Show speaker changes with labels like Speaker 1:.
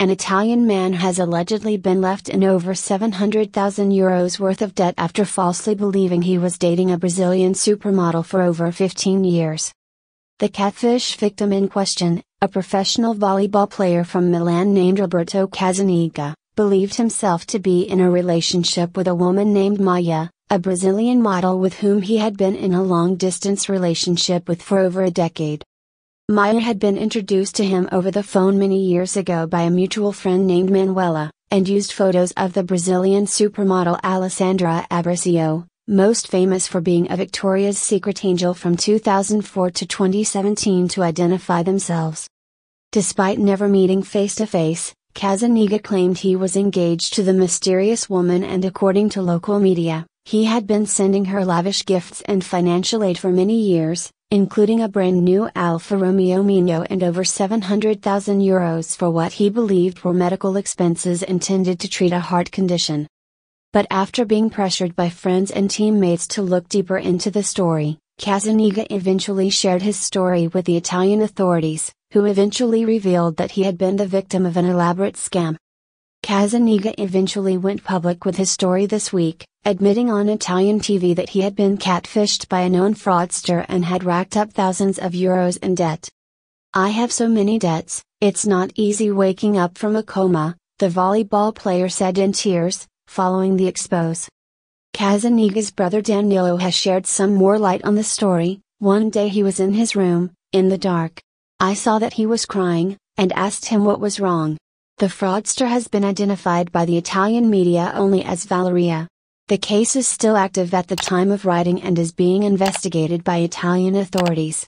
Speaker 1: an Italian man has allegedly been left in over 700,000 euros worth of debt after falsely believing he was dating a Brazilian supermodel for over 15 years. The catfish victim in question, a professional volleyball player from Milan named Roberto Casaniga, believed himself to be in a relationship with a woman named Maya, a Brazilian model with whom he had been in a long distance relationship with for over a decade. Meyer had been introduced to him over the phone many years ago by a mutual friend named Manuela, and used photos of the Brazilian supermodel Alessandra Abrasio, most famous for being a Victoria's Secret angel from 2004 to 2017 to identify themselves. Despite never meeting face to face, Casaniga claimed he was engaged to the mysterious woman and according to local media, he had been sending her lavish gifts and financial aid for many years, including a brand new Alfa Romeo Mino and over 700,000 euros for what he believed were medical expenses intended to treat a heart condition. But after being pressured by friends and teammates to look deeper into the story, Casaniga eventually shared his story with the Italian authorities, who eventually revealed that he had been the victim of an elaborate scam. Casaniga eventually went public with his story this week, admitting on Italian TV that he had been catfished by a known fraudster and had racked up thousands of euros in debt. I have so many debts, it's not easy waking up from a coma, the volleyball player said in tears, following the expose. Casaniga's brother Danilo has shared some more light on the story. One day he was in his room, in the dark. I saw that he was crying, and asked him what was wrong. The fraudster has been identified by the Italian media only as Valeria. The case is still active at the time of writing and is being investigated by Italian authorities.